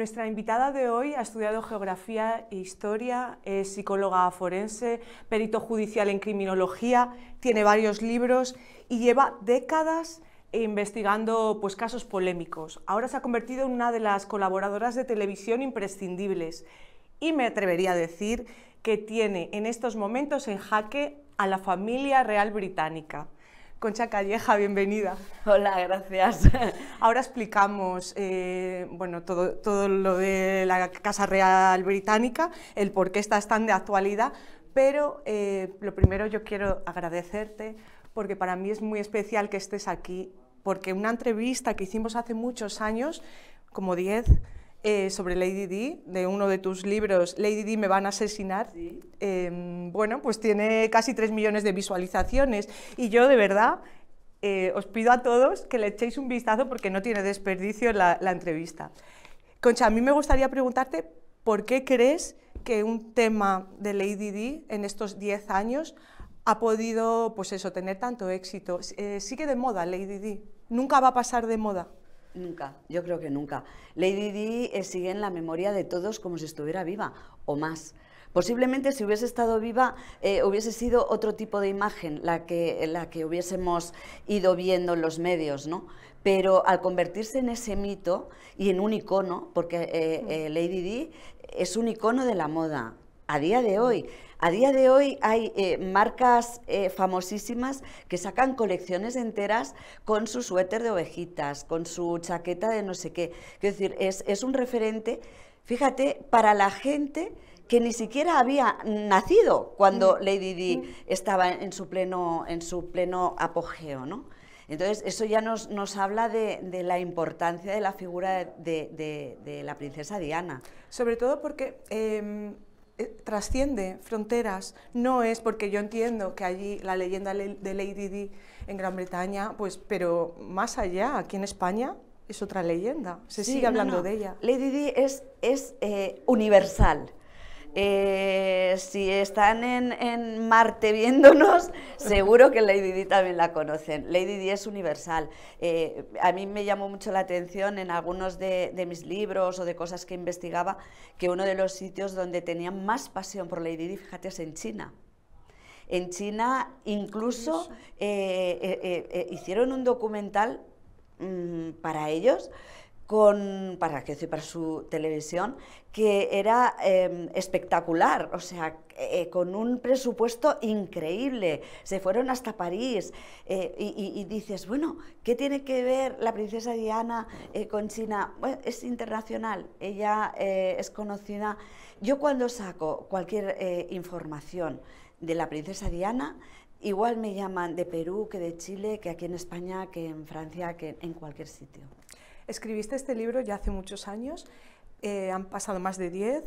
Nuestra invitada de hoy ha estudiado geografía e historia, es psicóloga forense, perito judicial en criminología, tiene varios libros y lleva décadas investigando pues, casos polémicos. Ahora se ha convertido en una de las colaboradoras de televisión imprescindibles y me atrevería a decir que tiene en estos momentos en jaque a la familia real británica. Concha Calleja, bienvenida. Hola, gracias. Ahora explicamos eh, bueno, todo, lo de la Casa Real Británica, el por qué está tan de actualidad, pero eh, lo primero yo quiero agradecerte porque para mí es muy especial que estés aquí, porque una entrevista que hicimos hace muchos años, como 10, eh, sobre Lady Di, de uno de tus libros, Lady Di me van a asesinar, em, bueno, pues tiene casi 3 millones de visualizaciones y yo de verdad eh, os pido a todos que le echéis un vistazo porque no tiene desperdicio la, entrevista. Concha, a mí me gustaría preguntarte por qué crees que un tema de Lady Di en estos 10 años ha podido, pues eso, tener tanto éxito. Eh, sigue de moda Lady Di, nunca va a pasar de moda. Nunca, yo creo que nunca. Lady Di eh, sigue en la memoria de todos como si estuviera viva, o más. Posiblemente si hubiese estado viva eh, hubiese sido otro tipo de imagen la que, la que hubiésemos ido viendo en los medios, ¿no? Pero al convertirse en ese mito y en un icono, porque eh, Lady Di es un icono de la moda a día de hoy. A día de hoy hay eh, marcas eh, famosísimas que sacan colecciones enteras con su suéter de ovejitas, con su chaqueta de no sé qué. Quiero decir, es, un referente, fíjate, para la gente que ni siquiera había nacido cuando mm, Lady Di mm. estaba en su pleno, en su pleno apogeo, ¿no? Entonces, eso ya nos, habla de, la importancia de la figura de, la princesa Diana. Sobre todo porque em, eh, trasciende fronteras. No es porque yo entiendo que allí la leyenda de Lady Di en Gran Bretaña, pues, pero más allá, aquí en España es otra leyenda. Se sigue hablando de ella. Lady Di es, es eh, universal. Eh, si están en, Marte viéndonos, seguro que Lady Di también la conocen. Lady Di es universal. Eh, a mí me llamó mucho la atención en algunos de, mis libros o de cosas que investigaba que uno de los sitios donde tenían más pasión por Lady Di, fíjate, es en China. En China incluso eh, hicieron un documental mm, para ellos para, que para su televisión, que era em, espectacular, o sea, eh, con un presupuesto increíble. Se fueron hasta París eh, y, y, dices, bueno, ¿qué tiene que ver la princesa Diana eh, con China? Bueno, es internacional, ella es conocida. Yo cuando saco cualquier información de la princesa Diana, igual me llaman de Perú que de Chile, que aquí en España, que en Francia, que en cualquier sitio. Escribiste este libro ya hace muchos años, eh, han pasado más de 10.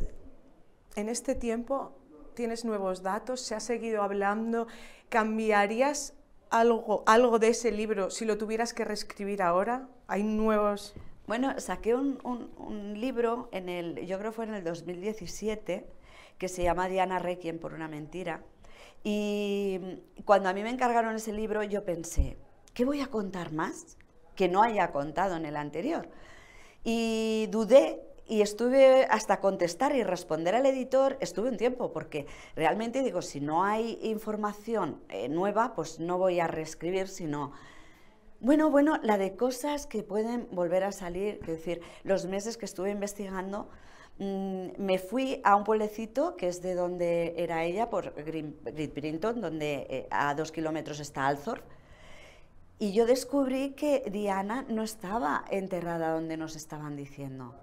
En este tiempo tienes nuevos datos, se ha seguido hablando. ¿Cambiarías algo, algo de ese libro si lo tuvieras que reescribir ahora? ¿Hay nuevos...? Bueno, saqué un, libro, en el, yo creo que fue en el 2017, que se llama Diana Requiem por una mentira. Y cuando a mí me encargaron ese libro, yo pensé, ¿qué voy a contar más? que no haya contado en el anterior. Y dudé y estuve hasta contestar y responder al editor, estuve un tiempo, porque realmente digo, si no hay información eh, nueva, pues no voy a reescribir, sino... Bueno, bueno, la de cosas que pueden volver a salir, es decir, los meses que estuve investigando, mm, me fui a un pueblecito que es de donde era ella, por Greenprinton, donde eh, a dos kilómetros está Althorp, y yo descubrí que Diana no estaba enterrada donde nos estaban diciendo.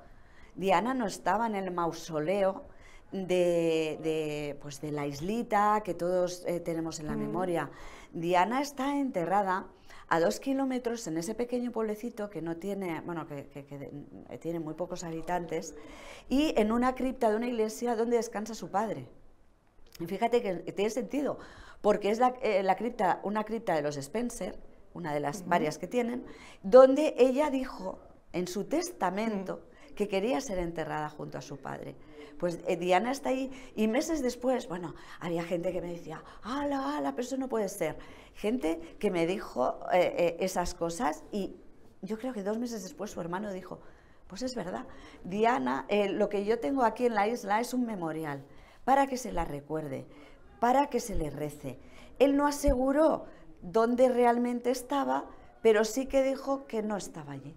Diana no estaba en el mausoleo de, de, pues, la islita que todos eh, tenemos en la mm. memoria. Diana está enterrada a dos kilómetros en ese pequeño pueblecito que no tiene, bueno, que, eh, tiene muy pocos habitantes y en una cripta de una iglesia donde descansa su padre. Y fíjate que tiene sentido, porque es eh, la cripta, una cripta de los Spencer, una de las varias que tienen, donde ella dijo en su testamento que quería ser enterrada junto a su padre. Pues eh, Diana está ahí y meses después, bueno, había gente que me decía, ala, ala, pero eso no puede ser. Gente que me dijo eh, eh, esas cosas y yo creo que dos meses después su hermano dijo, pues es verdad, Diana, lo que yo tengo aquí en la isla es un memorial para que se la recuerde, para que se le rece. Él no aseguró dónde realmente estaba, pero sí que dijo que no estaba allí.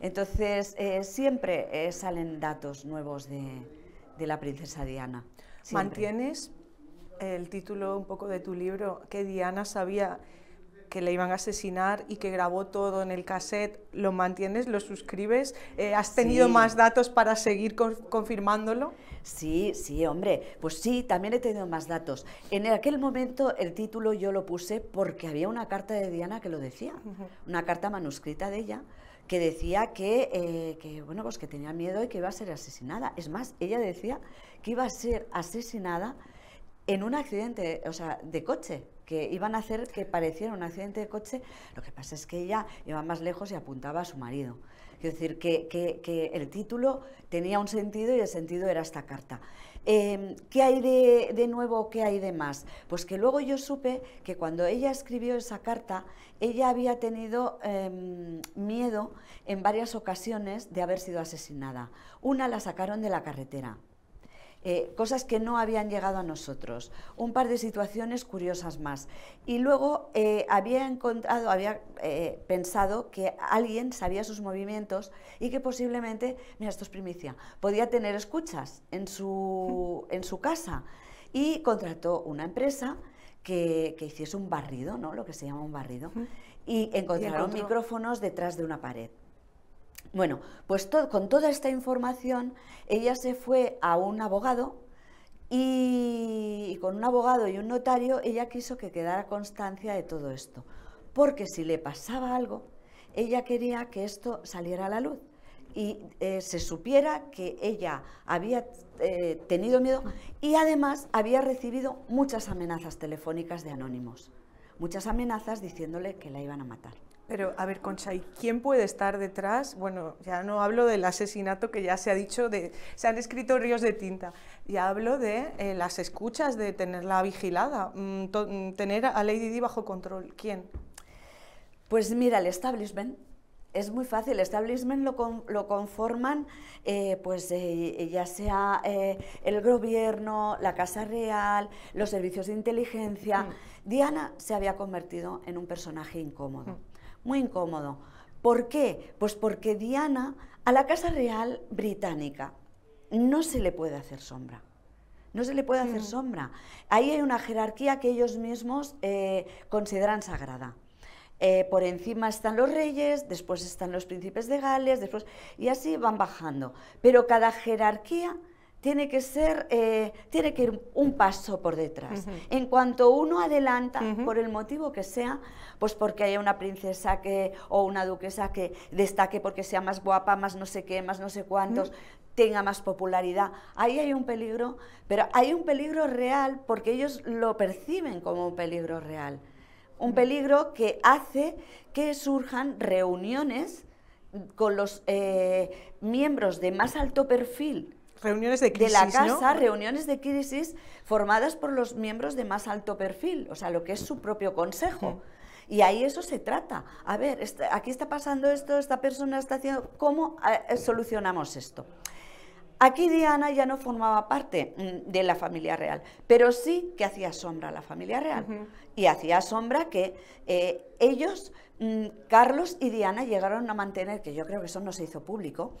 Entonces, eh, siempre eh, salen datos nuevos de, la princesa Diana. ¿Mantienes el título un poco de tu libro, que Diana sabía que le iban a asesinar y que grabó todo en el cassette, ¿lo mantienes? ¿Lo suscribes? Eh, ¿Has tenido más datos para seguir confirmándolo? Sí, sí, hombre. Pues sí, también he tenido más datos. En aquel momento el título yo lo puse porque había una carta de Diana que lo decía, una carta manuscrita de ella que decía que, eh, que, bueno, pues que tenía miedo y que iba a ser asesinada. Es más, ella decía que iba a ser asesinada en un accidente, o sea, de coche, que iban a hacer que pareciera un accidente de coche. Lo que pasa es que ella iba más lejos y apuntaba a su marido. Quiero decir, que, el título tenía un sentido y el sentido era esta carta. Em, ¿Qué hay de, de nuevo? ¿Qué hay de más? Pues que luego yo supe que cuando ella escribió esa carta, ella había tenido em, miedo en varias ocasiones de haber sido asesinada. Una la sacaron de la carretera eh, cosas que no habían llegado a nosotros, un par de situaciones curiosas más. Y luego eh, había encontrado, había eh, pensado que alguien sabía sus movimientos y que posiblemente, mira, esto es primicia, podía tener escuchas en su, en su casa. Y contrató una empresa que, hiciese un barrido, ¿no? lo que se llama un barrido, y encontraron micrófonos detrás de una pared. Bueno, pues con toda esta información, ella se fue a un abogado y, con un abogado y un notario, ella quiso que quedara constancia de todo esto, porque si le pasaba algo, ella quería que esto saliera a la luz y eh, se supiera que ella había eh, tenido miedo y además había recibido muchas amenazas telefónicas de anónimos, muchas amenazas diciéndole que la iban a matar. Pero, a ver, Concha, ¿y quién puede estar detrás? Bueno, ya no hablo del asesinato que ya se ha dicho, de, se han escrito ríos de tinta, ya hablo de eh, las escuchas, de tenerla vigilada, mm, mm, tener a Lady Di bajo control. ¿Quién? Pues mira, el establishment. Es muy fácil, el establishment lo, conforman eh, pues eh, ya sea el gobierno, la Casa Real, los servicios de inteligencia. Mm. Diana se había convertido en un personaje incómodo muy incómodo. ¿Por qué? Pues porque Diana a la Casa Real Británica no se le puede hacer sombra. No se le puede hacer mm. sombra. Ahí hay una jerarquía que ellos mismos eh, consideran sagrada. Eh, por encima están los reyes, después están los príncipes de Gales, después y así van bajando. Pero cada jerarquía tiene que ser, eh, tiene que ir un paso por detrás. En cuanto uno adelanta, por el motivo que sea, pues porque haya una princesa que, o una duquesa que destaque porque sea más guapa, más no sé qué, más no sé cuántos, tenga más popularidad. Ahí hay un peligro, pero hay un peligro real porque ellos lo perciben como un peligro real. Un mm. peligro que hace que surjan reuniones con los eh, miembros de más alto perfil reuniones de crisis. De la casa, reuniones de crisis formadas por los miembros de más alto perfil, o sea, lo que es su propio consejo. Y ahí eso se trata. A ver, este, aquí está pasando esto, esta persona está haciendo, ¿cómo eh, solucionamos esto? Aquí Diana ya no formaba parte mm, de la familia real, pero sí que hacía sombra a la familia real. Y hacía sombra que eh, ellos, mm, Carlos y Diana, llegaron a mantener, que yo creo que eso no se hizo público,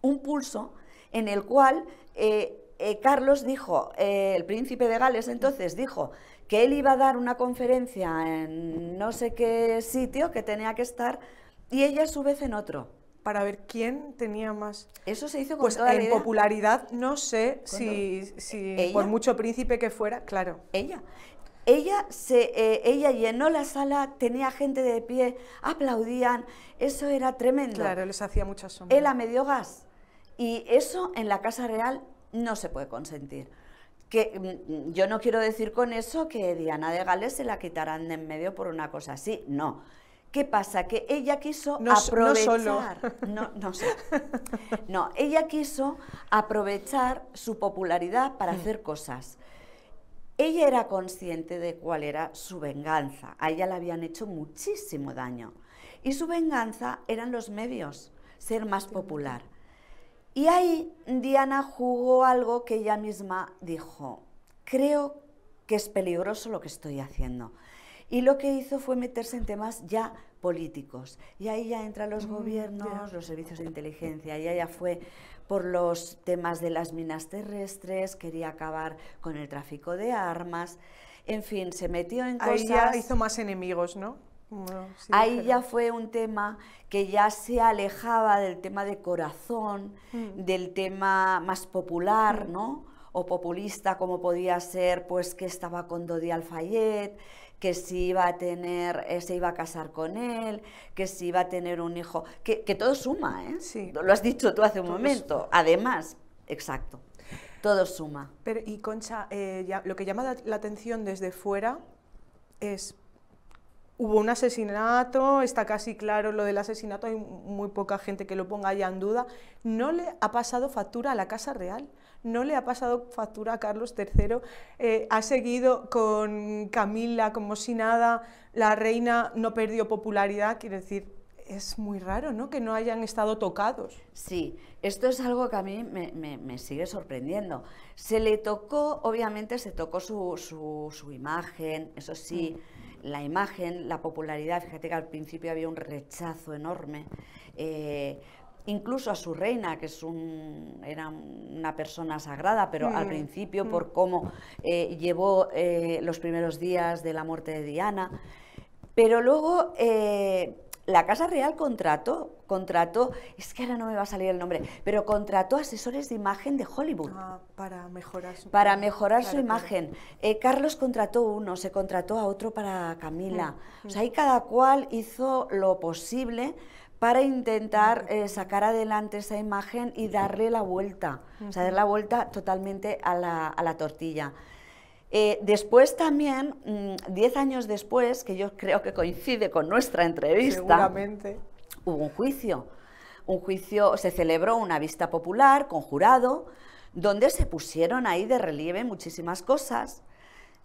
un pulso en el cual eh, eh, Carlos dijo, eh, el príncipe de Gales entonces dijo que él iba a dar una conferencia en no sé qué sitio que tenía que estar y ella a su vez en otro. Para ver quién tenía más. Eso se hizo con pues toda en la idea. popularidad no sé si, ¿E-, por mucho príncipe que fuera, claro. Ella. Ella, se, ella llenó la sala, tenía gente de pie, aplaudían, eso era tremendo. Claro, les hacía mucha sombra. Él a medio gas y eso en la Casa Real no se puede consentir. Que, mm, yo no quiero decir con eso que Diana de Gales se la quitarán de en medio por una cosa así, no. ¿Qué pasa? Que ella quiso aprovechar. No, sé. no, ella quiso aprovechar su popularidad para mm. hacer cosas. Ella era consciente de cuál era su venganza. A ella le habían hecho muchísimo daño. Y su venganza eran los medios, ser más popular. Y ahí Diana jugó algo que ella misma dijo, creo que es peligroso lo que estoy haciendo. Y lo que hizo fue meterse en temas ya políticos. Y ahí ya entran los mm, gobiernos, los servicios de inteligencia, y ella fue por los temas de las minas terrestres, quería acabar con el tráfico de armas, en fin, se metió en cosas... Ahí ya hizo más enemigos, ¿no? Ahí ya fue un tema que ya se alejaba del tema de corazón, mm. del tema más popular, mm. ¿no? O populista, como podía ser, pues, que estaba con Dodi Alfayet, que si iba a tener, eh, se iba a casar con él, que si iba a tener un hijo, que, todo suma, ¿eh? Sí. Lo has dicho tú hace un momento. Además, exacto, todo suma. Pero, y Concha, eh, lo que llama la atención desde fuera es hubo un asesinato, está casi claro lo del asesinato, hay muy poca gente que lo ponga ya en duda, no le ha pasado factura a la Casa Real, no le ha pasado factura a Carlos III, eh, ha seguido con Camila como si nada, la reina no perdió popularidad, quiero decir, es muy raro, ¿no? Que no hayan estado tocados. Sí, esto es algo que a mí me, sigue sorprendiendo. Se le tocó, obviamente se tocó su, imagen, eso sí. Mm la imagen, la popularidad, fíjate que al principio había un rechazo enorme, eh, incluso a su reina, que es un, era una persona sagrada, pero al mm, principio mm. por cómo eh, llevó eh, los primeros días de la muerte de Diana, pero luego la Casa Real contrató, contrató, es que ahora no me va a salir el nombre, pero contrató asesores de imagen de Hollywood. Ah, para mejorar su, para mejorar su imagen. Eh, Carlos contrató uno, se contrató a otro para Camila. Mm, mm. o sea, ahí cada cual hizo lo posible para intentar mm. eh, sacar adelante esa imagen y darle la vuelta, o sea, darle la vuelta totalmente a la, a la tortilla. Eh, después también, 10 mm, años después, que yo creo que coincide con nuestra entrevista, hubo un juicio. Un juicio, se celebró una vista popular con jurado, donde se pusieron ahí de relieve muchísimas cosas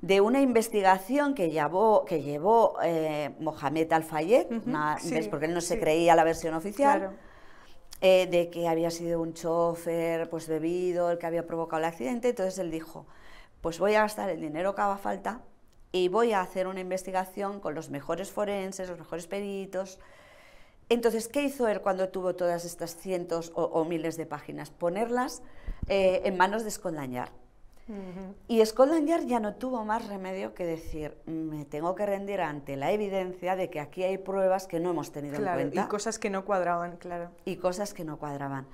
de una investigación que llevó, que eh, Mohamed Al-Fayed, porque él no se creía la versión oficial, eh, de que había sido un chofer pues, bebido el que había provocado el accidente. Entonces él dijo, pues voy a gastar el dinero que haga falta y voy a hacer una investigación con los mejores forenses, los mejores peritos. Entonces, ¿qué hizo él cuando tuvo todas estas cientos o, miles de páginas? Ponerlas eh, en manos de Scotland Y Scotland ya no tuvo más remedio que decir, me tengo que rendir ante la evidencia de que aquí hay pruebas que no hemos tenido en cuenta. Y cosas que no cuadraban, claro. Y cosas que no cuadraban.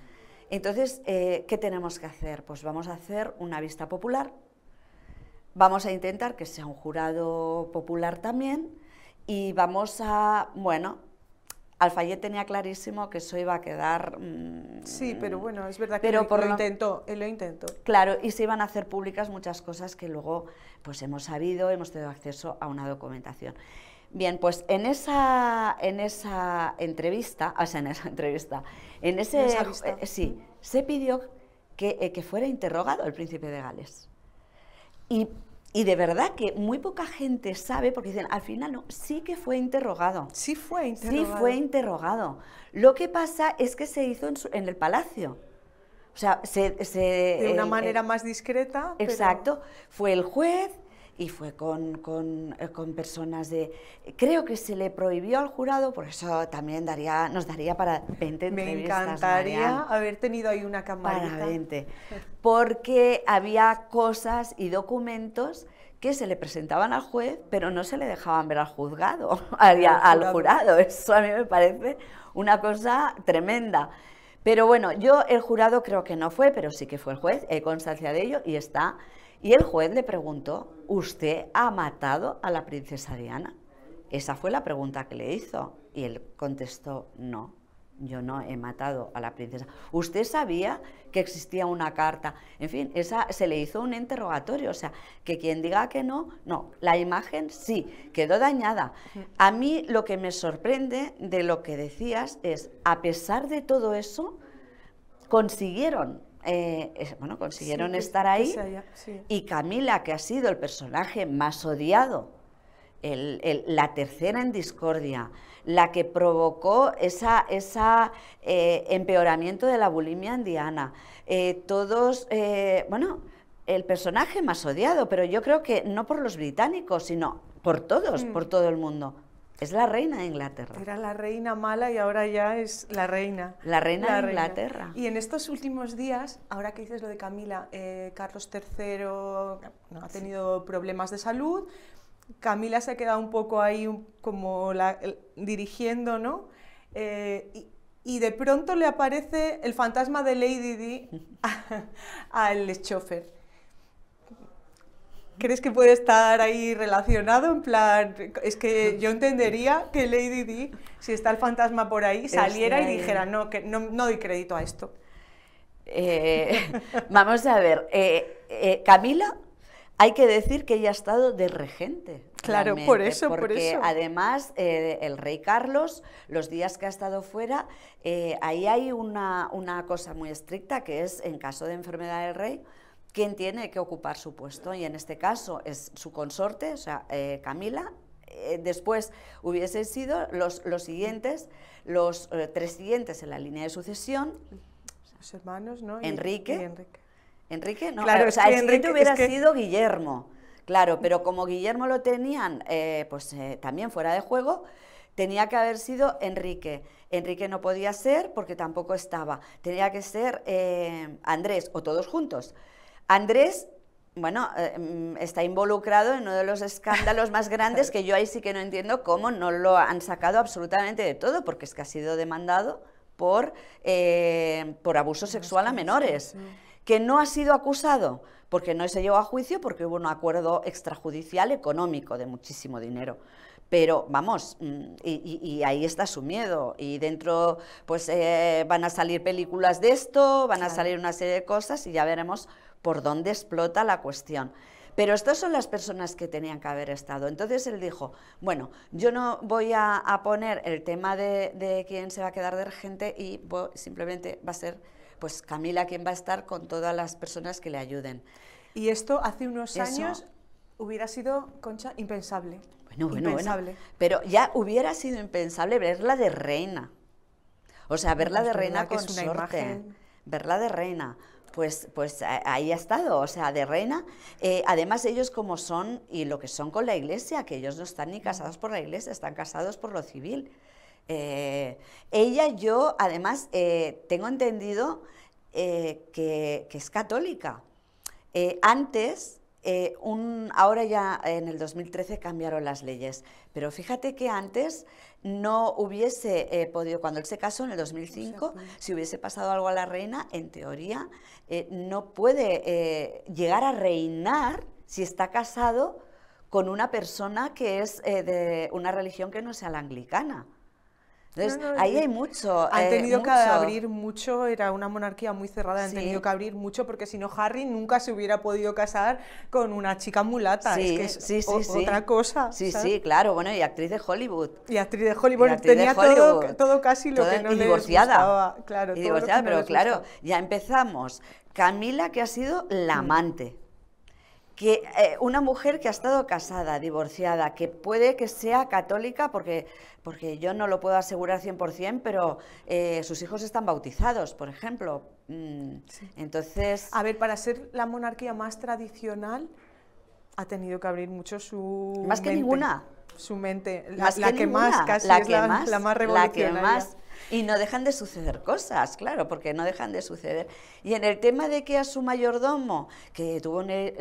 Entonces, eh, ¿qué tenemos que hacer? Pues vamos a hacer una vista popular, Vamos a intentar que sea un jurado popular también y vamos a, bueno, Alfayet tenía clarísimo que eso iba a quedar... Mm, sí, pero bueno, es verdad que lo, intentó, lo intentó. Claro, y se iban a hacer públicas muchas cosas que luego pues hemos sabido, hemos tenido acceso a una documentación. Bien, pues en esa, en esa entrevista, o sea, en esa entrevista, en ese... Eh, sí, se pidió eh, que, fuera interrogado el príncipe de Gales. Y y de verdad que muy poca gente sabe, porque dicen, al final no, sí que fue interrogado. Sí fue interrogado. Sí fue interrogado. Lo que pasa es que se hizo en, el palacio. O sea, se... de una eh, manera eh, más discreta. Exacto. Fue el juez, y fue eh, con, personas de... Creo que se le prohibió al jurado, por eso también daría, nos daría para 20 Me encantaría haber tenido ahí una camarita. porque había cosas y documentos que se le presentaban al juez, pero no se le dejaban ver al juzgado, al, jurado. Eso a mí me parece una cosa tremenda. Pero bueno, yo el jurado creo que no fue, pero sí que fue el juez, he constancia de ello y está y el juez le preguntó, ¿usted ha matado a la princesa Diana? Esa fue la pregunta que le hizo. Y él contestó, no, yo no he matado a la princesa. ¿Usted sabía que existía una carta? En fin, esa, se le hizo un interrogatorio, o sea, que quien diga que no, no, la imagen sí, quedó dañada. A mí lo que me sorprende de lo que decías es, a pesar de todo eso, consiguieron eh, bueno, consiguieron estar ahí. Y Camila, que ha sido el personaje más odiado, la tercera en discordia, la que provocó ese esa, eh, empeoramiento de la bulimia indiana. Eh, todos, bueno, el personaje más odiado, pero yo creo que no por los británicos, sino por todos, mm. por todo el mundo. Es la reina de Inglaterra. Era la reina mala y ahora ya es la reina. La reina de Inglaterra. Y en estos últimos días, ahora que dices lo de Camila, eh, Carlos III ha tenido problemas de salud, Camila se ha quedado un poco ahí como la, dirigiendo, ¿no? Eh, y, de pronto le aparece el fantasma de Lady Di al chofer. ¿Crees que puede estar ahí relacionado? En plan, es que yo entendería que Lady D, si está el fantasma por ahí, este saliera y dijera, no, que no, doy crédito a esto. Eh, vamos a ver, eh, eh, Camila, hay que decir que ella ha estado de regente. Claro, por eso, por eso. Además, el rey Carlos, los días que ha estado fuera, ahí hay una, una cosa muy estricta que es en caso de enfermedad del rey quién tiene que ocupar su puesto, y en este caso es su consorte, o sea, eh, Camila, eh, después hubiesen sido los, los siguientes, los eh, tres siguientes en la línea de sucesión. Los hermanos, ¿no? Enrique. Enrique. no, o sea, Enrique, hubiera sido Guillermo. Claro, pero como Guillermo lo tenían, pues también fuera de juego, tenía que haber sido Enrique. Enrique no podía ser porque tampoco estaba. Tenía que ser Andrés o todos juntos. Andrés bueno, eh, mm, está involucrado en uno de los escándalos más grandes que yo ahí sí que no entiendo cómo no lo han sacado absolutamente de todo, porque es que ha sido demandado por, eh, por abuso sexual a menores, que no ha sido acusado, porque no se llevó a juicio, porque hubo un acuerdo extrajudicial económico de muchísimo dinero. Pero vamos, mm, y, ahí está su miedo. Y dentro, pues eh, van a salir películas de esto, van a salir una serie de cosas y ya veremos por dónde explota la cuestión. Pero estas son las personas que tenían que haber estado. Entonces él dijo, bueno, yo no voy a, poner el tema de, quién se va a quedar de gente y simplemente va a ser pues Camila quien va a estar con todas las personas que le ayuden. Y esto hace unos años hubiera sido, Concha, impensable. Bueno, bueno, Pero ya hubiera sido impensable verla de reina. O sea, verla de reina con imagen, Verla de reina pues, pues ahí ha estado, o sea, de reina. Eh, además, ellos como son y lo que son con la iglesia, que ellos no están ni casados por la iglesia, están casados por lo civil. Eh, ella, yo, además, eh, tengo entendido que, que, es católica. antes, un, ahora ya en el 2013 cambiaron las leyes, pero fíjate que antes no hubiese eh, podido, cuando él se casó en el 2005, si hubiese pasado algo a la reina, en teoría, eh, no puede eh, llegar a reinar si está casado con una persona que es de una religión que no sea la anglicana. Entonces, ahí hay mucho. Han eh, tenido que abrir mucho, era una monarquía muy cerrada, han tenido que abrir mucho porque si no Harry nunca se hubiera podido casar con una chica mulata, sí, es que es otra cosa. Sí, sí, claro, bueno, y actriz de Hollywood. Y actriz de Hollywood, tenía Todo, casi lo que no le divorciada. Claro, y divorciada, pero claro, ya empezamos. Camila, que ha sido la mm. amante que eh, una mujer que ha estado casada, divorciada, que puede que sea católica, porque, porque yo no lo puedo asegurar 100%, pero eh, sus hijos están bautizados, por ejemplo. Mm, entonces... A ver, para ser la monarquía más tradicional, ha tenido que abrir mucho su... Más que ninguna. Su mente, la, que, más, casi la es más, revolucionaria. Y no dejan de suceder cosas, claro, porque no dejan de suceder. Y en el tema de que a su mayordomo, que tuvo un, eh,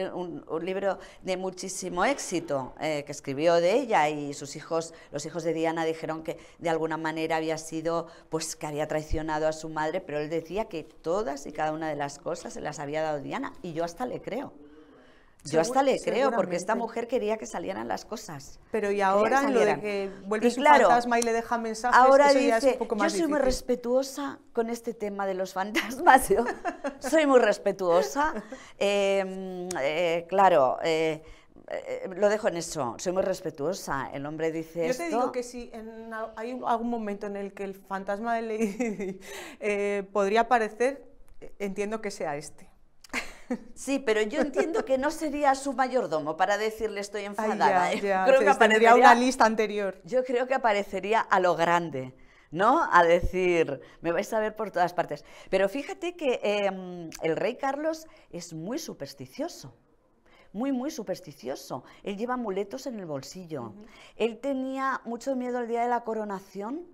libro de muchísimo éxito, eh, que escribió de ella y sus hijos, los hijos de Diana dijeron que de alguna manera había sido, pues que había traicionado a su madre, pero él decía que todas y cada una de las cosas se las había dado Diana y yo hasta le creo. Yo hasta le creo, porque esta mujer quería que salieran las cosas. Pero y ahora lo de que vuelve su fantasma y le deja mensajes, ahora eso ya es un poco más yo soy muy respetuosa con este tema de los fantasmas, yo soy muy respetuosa. Em, eh, claro, eh, eh, lo dejo en eso, soy muy respetuosa. El hombre dice Yo te digo que si hay algún momento en el que el fantasma de Lady podría aparecer, entiendo que sea este. Sí, pero yo entiendo que no sería su mayordomo para decirle estoy enfadada. ¿eh? Creo que aparecería una lista anterior. Yo creo que aparecería a lo grande. ¿no? A decir, me vais a ver por todas partes. Pero fíjate que em, el rey Carlos es muy supersticioso. Muy, muy supersticioso. Él lleva amuletos en el bolsillo. Él tenía mucho miedo el día de la coronación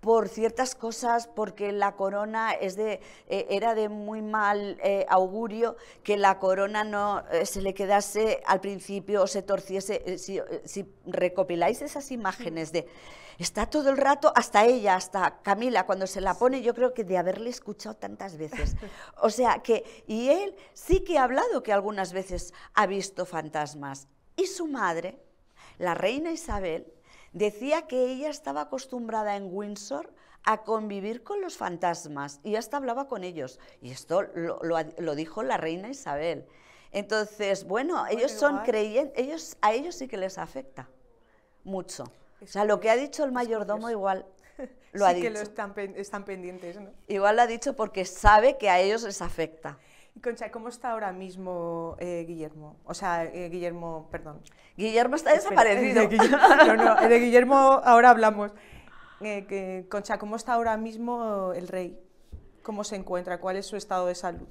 por ciertas cosas, porque la corona eh, era de muy mal eh, augurio que la corona no eh, se le quedase al principio o se torciese. Si, si, recopiláis esas imágenes de... Está todo el rato, hasta ella, hasta Camila, cuando se la pone, yo creo que de haberle escuchado tantas veces. O sea que, y él sí que ha hablado que algunas veces ha visto fantasmas. Y su madre, la reina Isabel, Decía que ella estaba acostumbrada en Windsor a convivir con los fantasmas y hasta hablaba con ellos. Y esto lo, dijo la reina Isabel. Entonces, bueno, ellos son creyentes, ellos, a ellos sí que les afecta mucho. O sea, lo que ha dicho el mayordomo igual lo ha dicho. que lo están, están pendientes, ¿no? Igual lo ha dicho porque sabe que a ellos les afecta. Concha, ¿cómo está ahora mismo eh, Guillermo? O sea, eh, Guillermo, perdón. Guillermo está desaparecido. Eh, de Guillermo, no, de Guillermo ahora hablamos. Concha, ¿cómo está ahora mismo el rey? ¿Cómo se encuentra? ¿Cuál es su estado de salud?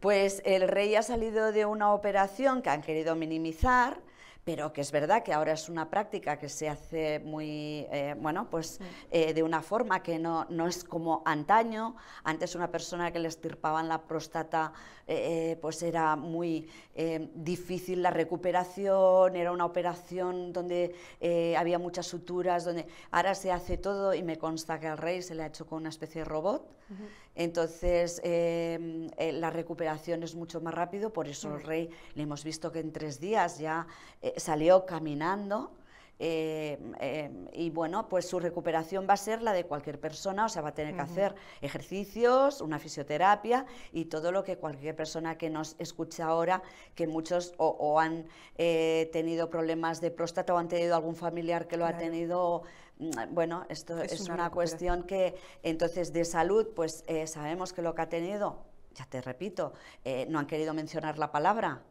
Pues el rey ha salido de una operación que han querido minimizar pero que es verdad que ahora es una práctica que se hace muy, eh, bueno, pues eh, de una forma que no, es como antaño. Antes una persona que le estirpaban la próstata, eh, pues era muy difícil la recuperación, era una operación donde había muchas suturas, donde ahora se hace todo y me consta que al rey se le ha hecho con una especie de robot. Entonces, em, eh, la recuperación es mucho más rápido, por eso el rey le hemos visto que en tres días ya eh, salió caminando eh, eh, y bueno, pues su recuperación va a ser la de cualquier persona, o sea, va a tener que hacer ejercicios, una fisioterapia y todo lo que cualquier persona que nos escucha ahora, que muchos o, han eh, tenido problemas de próstata o han tenido algún familiar que lo ha tenido mm, bueno, esto es, una, cuestión que entonces de salud, pues sabemos que lo que ha tenido, ya te repito, no han querido mencionar la palabra,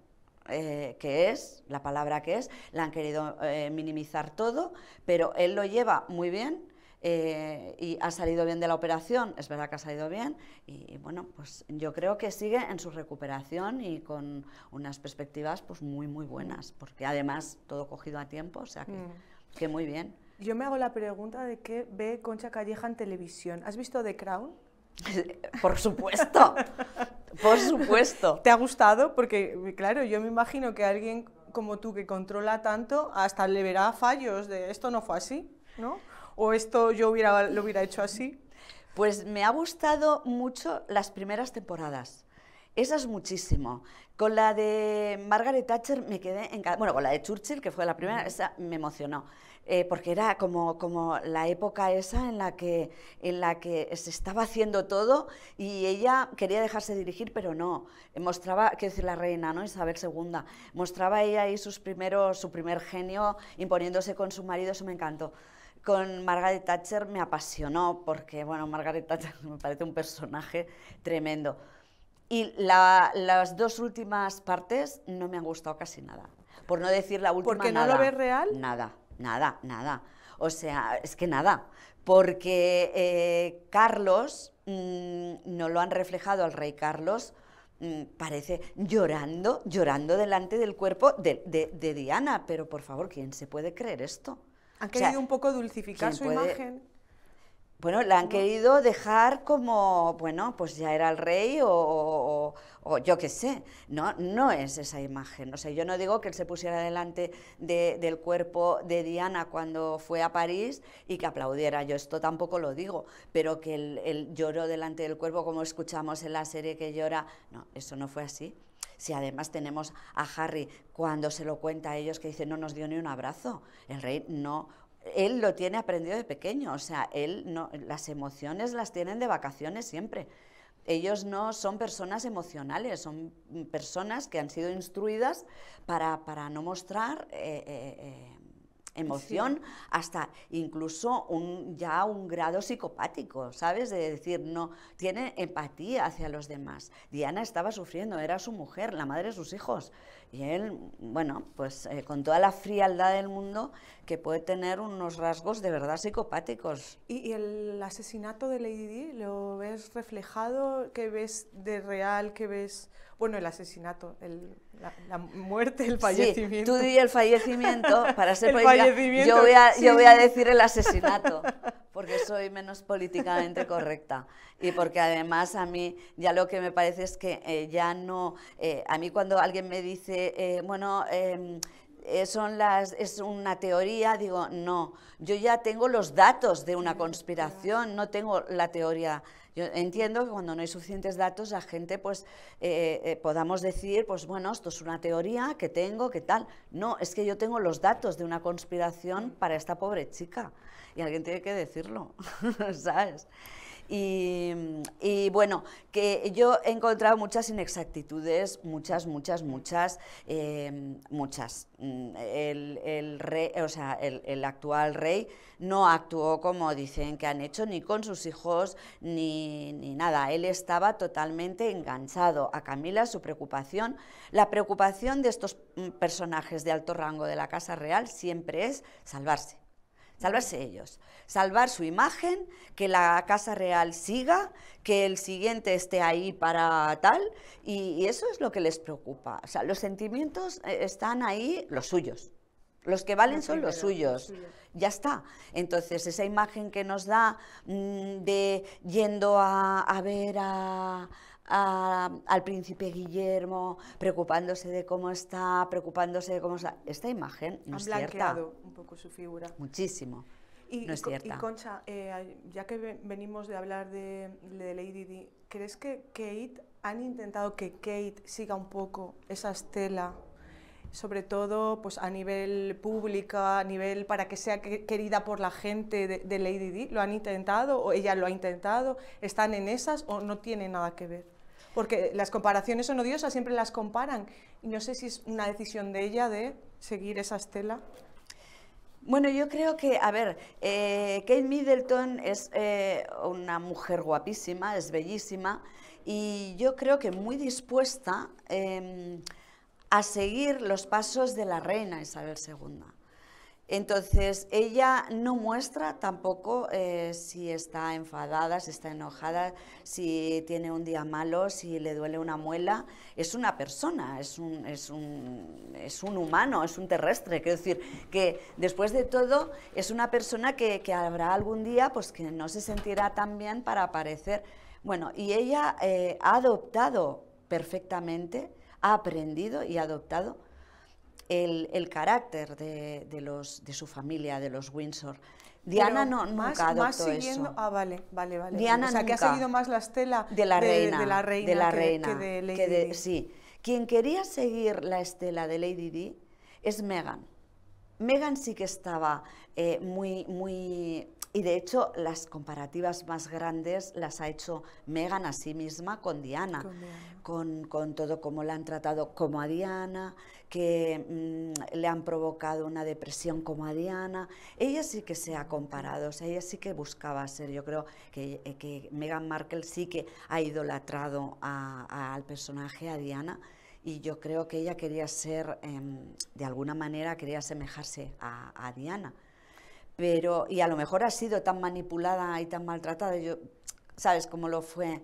eh, que es, la palabra que es, la han querido eh, minimizar todo, pero él lo lleva muy bien eh, y ha salido bien de la operación, es verdad que ha salido bien, y bueno, pues yo creo que sigue en su recuperación y con unas perspectivas pues muy, muy buenas, porque además todo cogido a tiempo, o sea que, mm. que muy bien. Yo me hago la pregunta de qué ve Concha Calleja en televisión. ¿Has visto The Crown? Por supuesto, por supuesto. ¿Te ha gustado? Porque, claro, yo me imagino que alguien como tú que controla tanto hasta le verá fallos de esto no fue así, ¿no? O esto yo hubiera, lo hubiera hecho así. Pues me ha gustado mucho las primeras temporadas. Esas muchísimo. Con la de Margaret Thatcher me quedé encantada. Bueno, con la de Churchill, que fue la primera, esa me emocionó. Eh, porque era como, como la época esa en la, que, en la que se estaba haciendo todo y ella quería dejarse dirigir, pero no. Mostraba, quiero decir, la reina, ¿no? Isabel II. Mostraba ella ahí sus primeros, su primer genio imponiéndose con su marido, eso me encantó con Margaret Thatcher me apasionó porque, bueno, Margaret Thatcher me parece un personaje tremendo. Y las dos últimas partes no me han gustado casi nada. Por no decir la última ¿Porque nada, no lo ves real? Nada. Nada, nada. O sea, es que nada. Porque eh, Carlos, mm, no lo han reflejado al rey Carlos, mm, parece llorando, llorando delante del cuerpo de, Diana. Pero por favor, ¿quién se puede creer esto? Han querido un poco dulcificar su imagen bueno, la han querido dejar como, bueno, pues ya era el rey o, yo qué sé. No, no es esa imagen. O sea, yo no digo que él se pusiera delante del cuerpo de Diana cuando fue a París y que aplaudiera. Yo esto tampoco lo digo, pero que el él lloró delante del cuerpo como escuchamos en la serie que llora. No, eso no fue así. Si además tenemos a Harry cuando se lo cuenta a ellos que dice no nos dio ni un abrazo. El rey no él lo tiene aprendido de pequeño, o sea, él no, las emociones las tienen de vacaciones siempre. Ellos no son personas emocionales, son personas que han sido instruidas para, para no mostrar eh, eh, eh, emoción, hasta incluso un, ya un grado psicopático, ¿sabes? De decir, no, tiene empatía hacia los demás. Diana estaba sufriendo, era su mujer, la madre de sus hijos. Y él, bueno, pues eh, con toda la frialdad del mundo, que puede tener unos rasgos de verdad psicopáticos. ¿Y, el asesinato de Lady Di lo ves reflejado? ¿Qué ves de real? ¿Qué ves...? Bueno, el asesinato, el la, muerte, el fallecimiento. Sí, tú di el fallecimiento para ser yo, voy a, yo voy a decir el asesinato, porque soy menos políticamente correcta. Y porque además a mí ya lo que me parece es que eh, ya no... Eh, a mí cuando alguien me dice, eh, bueno... Em, son las, es una teoría, digo, no, yo ya tengo los datos de una conspiración, no tengo la teoría yo entiendo que cuando no hay suficientes datos la gente pues eh, eh, eh, podamos decir, pues bueno, esto es una teoría que tengo, que tal. No, es que yo tengo los datos de una conspiración para esta pobre chica y alguien tiene que decirlo, ¿sabes? Y, bueno, que yo he encontrado muchas inexactitudes, muchas, muchas, muchas, em, muchas. Mm, el, el, rey, o sea, el, actual rey no actuó como dicen que han hecho, ni con sus hijos, ni, ni nada. Él estaba totalmente enganchado a Camila, su preocupación. La preocupación de estos mm, personajes de alto rango de la Casa Real siempre es salvarse salvarse ellos, salvar su imagen, que la Casa Real siga, que el siguiente esté ahí para tal, y, eso es lo que les preocupa. O sea, los sentimientos eh, están ahí, los suyos. Los que valen son los suyos. Ya está. Entonces, esa imagen que nos da mm, de yendo a ver a, al príncipe Guillermo preocupándose de cómo está, preocupándose de cómo está. Esta imagen no Han blanqueado un poco su figura. Muchísimo. Y, no es cierta. y Concha, eh, ya que venimos de hablar de, de Lady Di, ¿crees que Kate, han intentado que Kate siga un poco esa estela sobre todo pues, a nivel público a nivel para que sea querida por la gente de, Lady Di? ¿Lo han intentado o ella lo ha intentado? ¿Están en esas o no tiene nada que ver? porque las comparaciones son odiosas, siempre las comparan. Y no sé si es una decisión de ella de seguir esa estela. Bueno, yo creo que, a ver, eh, Kate Middleton es eh, una mujer guapísima, es bellísima y yo creo que muy dispuesta em, a seguir los pasos de la reina Isabel II. Entonces, ella no muestra tampoco eh, si está enfadada, si está enojada, si tiene un día malo, si le duele una muela. Es una persona, es un, humano, es un terrestre. Quiero decir, que después de todo es una persona que, habrá algún día pues, que no se sentirá tan bien para aparecer. Bueno, y ella eh, ha adoptado perfectamente, ha aprendido y ha adoptado el, carácter de, los, de su familia, de los Windsor. Diana no, más, siguiendo, Ah, vale, vale, vale. Diana o sea, que ha seguido más la estela de la, reina, de la reina, de la que, reina de Lady Sí. Quien quería seguir la estela de Lady Di es Meghan. Meghan sí que estaba eh, muy, muy y de hecho, las comparativas más grandes las ha hecho Megan a sí misma con Diana, con, todo como la han tratado como a Diana, que mm, le han provocado una depresión como a Diana. Ella sí que se ha comparado, o sea, ella sí que buscaba ser. Yo creo que, eh, que Meghan Markle sí que ha idolatrado al personaje, a Diana y yo creo que ella quería ser, em, de alguna manera, quería asemejarse a, Diana pero y a lo mejor ha sido tan manipulada y tan maltratada, yo, ¿sabes cómo lo fue?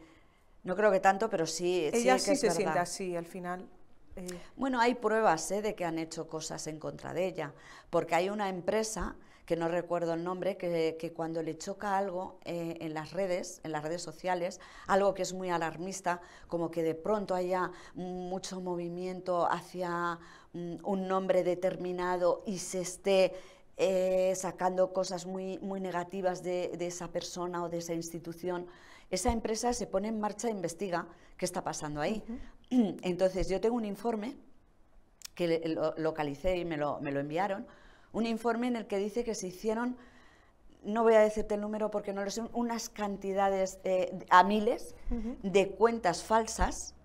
No creo que tanto, pero sí. Ella sí, se siente así al final. Eh. Bueno, hay pruebas ¿eh? de que han hecho cosas en contra de ella, porque hay una empresa que no recuerdo el nombre, que, cuando le choca algo eh, en las redes, en las redes sociales, algo que es muy alarmista, como que de pronto haya mucho movimiento hacia mm, un nombre determinado y se esté eh, sacando cosas muy, muy negativas de, esa persona o de esa institución, esa empresa se pone en marcha e investiga qué está pasando ahí. Entonces, yo tengo un informe que localicé y me lo, enviaron, un informe en el que dice que se hicieron no voy a decirte el número porque no lo sé, unas cantidades eh, a miles de cuentas falsas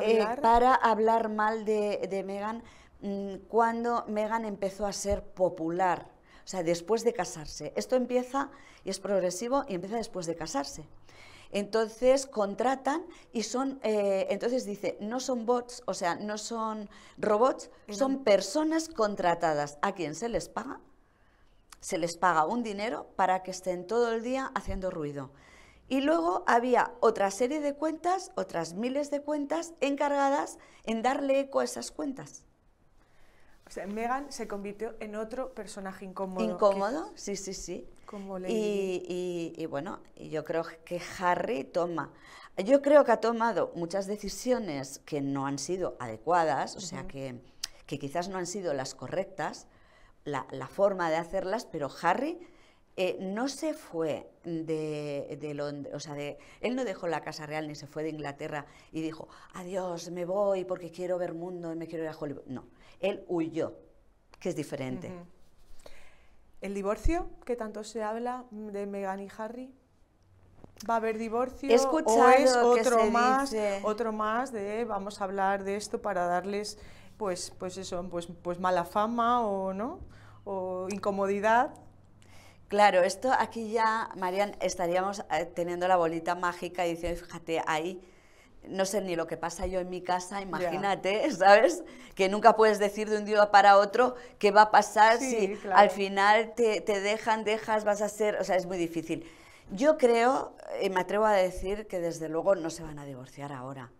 eh, para hablar, mal de, de Megan, Mm, cuando Megan empezó a ser popular, o sea, después de casarse. Esto empieza y es progresivo y empieza después de casarse. Entonces contratan y son, eh, entonces dice, no son bots, o sea, no son robots, son personas contratadas a quien se les paga, se les paga un dinero para que estén todo el día haciendo ruido. Y luego había otra serie de cuentas, otras miles de cuentas encargadas en darle eco a esas cuentas. O Megan se convirtió en otro personaje incómodo. Incómodo, sí, sí, sí. y, y, bueno, yo creo que Harry toma. Yo creo que ha tomado muchas decisiones que no han sido adecuadas, o sea, que, quizás no han sido las correctas, la, forma de hacerlas, pero Harry eh, no se fue de, Londres, o sea, de, él no dejó la Casa Real ni se fue de Inglaterra y dijo, adiós, me voy porque quiero ver mundo y me quiero ir a Hollywood. No, él huyó, que es diferente. ¿El divorcio, que tanto se habla de Meghan y Harry? ¿Va a haber divorcio? ¿O es otro más, otro más de vamos a hablar de esto para darles, pues, pues eso, pues, pues mala fama o no? ¿O incomodidad? Claro, esto aquí ya, Marian, estaríamos eh, teniendo la bolita mágica y diciendo, fíjate, ahí no sé ni lo que pasa yo en mi casa, imagínate, ¿sabes? Que nunca puedes decir de un día para otro qué va a pasar si al final te, dejan, dejas, vas a ser, o sea, es muy difícil. Yo creo, y eh, me atrevo a decir que desde luego no se van a divorciar ahora.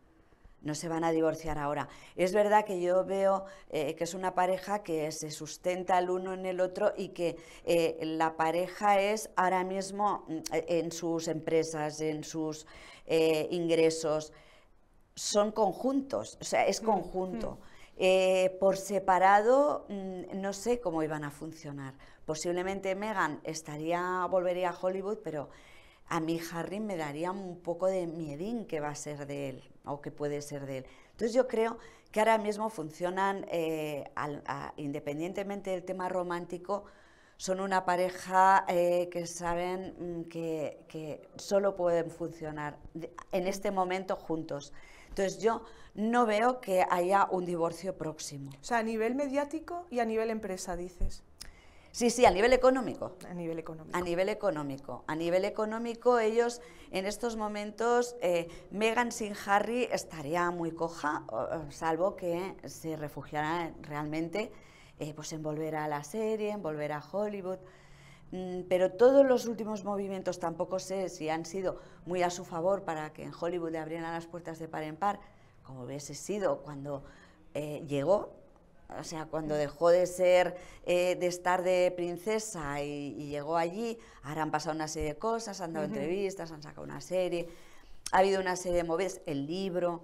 No se van a divorciar ahora. Es verdad que yo veo eh, que es una pareja que se sustenta el uno en el otro y que eh, la pareja es ahora mismo mm, e, en sus empresas, en sus ingresos, son conjuntos, o sea, es mm, conjunto. Mm. Eh, por separado, mm, no sé cómo iban a funcionar. Posiblemente Megan estaría, volvería a Hollywood, pero a mí Harry me daría un poco de miedín que va a ser de él o que puede ser de él. Entonces yo creo que ahora mismo funcionan, eh, independientemente del tema romántico, son una pareja eh, que saben que, solo pueden funcionar en este momento juntos. Entonces yo no veo que haya un divorcio próximo. O sea, a nivel mediático y a nivel empresa, dices. Sí, sí, a nivel económico. A nivel económico. A nivel económico. A nivel económico, ellos en estos momentos, eh, Megan sin Harry estaría muy coja, salvo que se refugiara realmente eh, pues en volver a la serie, en volver a Hollywood. Mm, pero todos los últimos movimientos tampoco sé si han sido muy a su favor para que en Hollywood le abrieran las puertas de par en par, como hubiese sido cuando eh, llegó, o sea, cuando mm. dejó de ser, eh, de estar de princesa y, llegó allí, ahora han pasado una serie de cosas, han dado entrevistas, han sacado una serie, ha habido una serie de movimientos, el libro,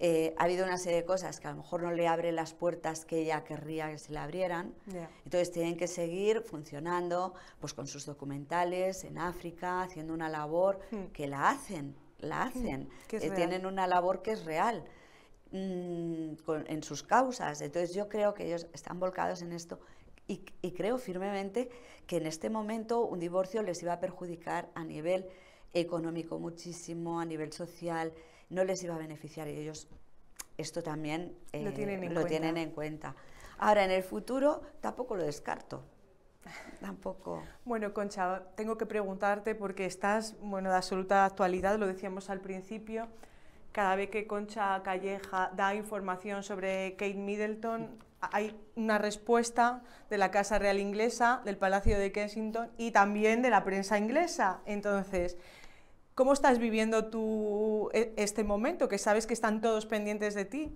eh, ha habido una serie de cosas que a lo mejor no le abre las puertas que ella querría que se le abrieran. Entonces tienen que seguir funcionando pues, con sus documentales en África, haciendo una labor hmm. que la hacen, la hmm. hacen. Eh, tienen una labor que es real mm, en sus causas. Entonces yo creo que ellos están volcados en esto y, y creo firmemente que en este momento un divorcio les iba a perjudicar a nivel económico muchísimo, a nivel social no les iba a beneficiar y ellos esto también lo, eh, tienen en, lo tienen en cuenta. Ahora, en el futuro tampoco lo descarto. Tampoco. Bueno, Concha, tengo que preguntarte porque estás bueno, de absoluta actualidad, lo decíamos al principio. Cada vez que Concha Calleja da información sobre Kate Middleton, hay una respuesta de la Casa Real Inglesa, del Palacio de Kensington y también de la prensa inglesa. Entonces, ¿Cómo estás viviendo tú e, este momento que sabes que están todos pendientes de ti?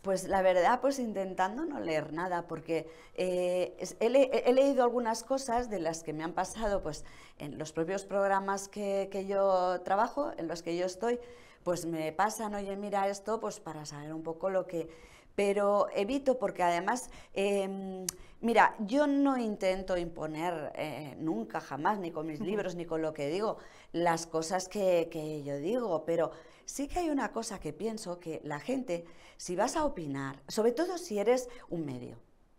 Pues la verdad, pues intentando no leer nada, porque eh, he, leído algunas cosas de las que me han pasado pues, en los propios programas que, yo trabajo, en los que yo estoy, pues me pasan, oye, mira esto, pues para saber un poco lo que... Pero evito porque además... Em, Mira, yo no intento imponer eh, nunca, jamás, ni con mis libros, ni con lo que digo, las cosas que, yo digo, pero sí que hay una cosa que pienso, que la gente, si vas a opinar, sobre todo si eres un medio,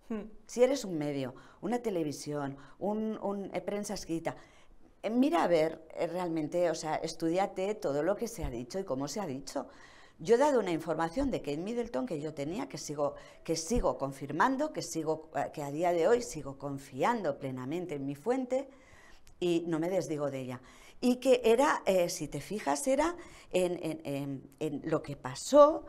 hmm. si eres un medio, una televisión, una eh, prensa escrita, eh, mira a ver realmente, o sea, estudiate todo lo que se ha dicho y cómo se ha dicho. Yo he dado una información de Kate Middleton que yo tenía, que sigo, que sigo confirmando, que, sigo, eh, que a día de hoy sigo confiando plenamente en mi fuente y no me desdigo de ella. Y que era, eh, si te fijas, era en, lo que pasó,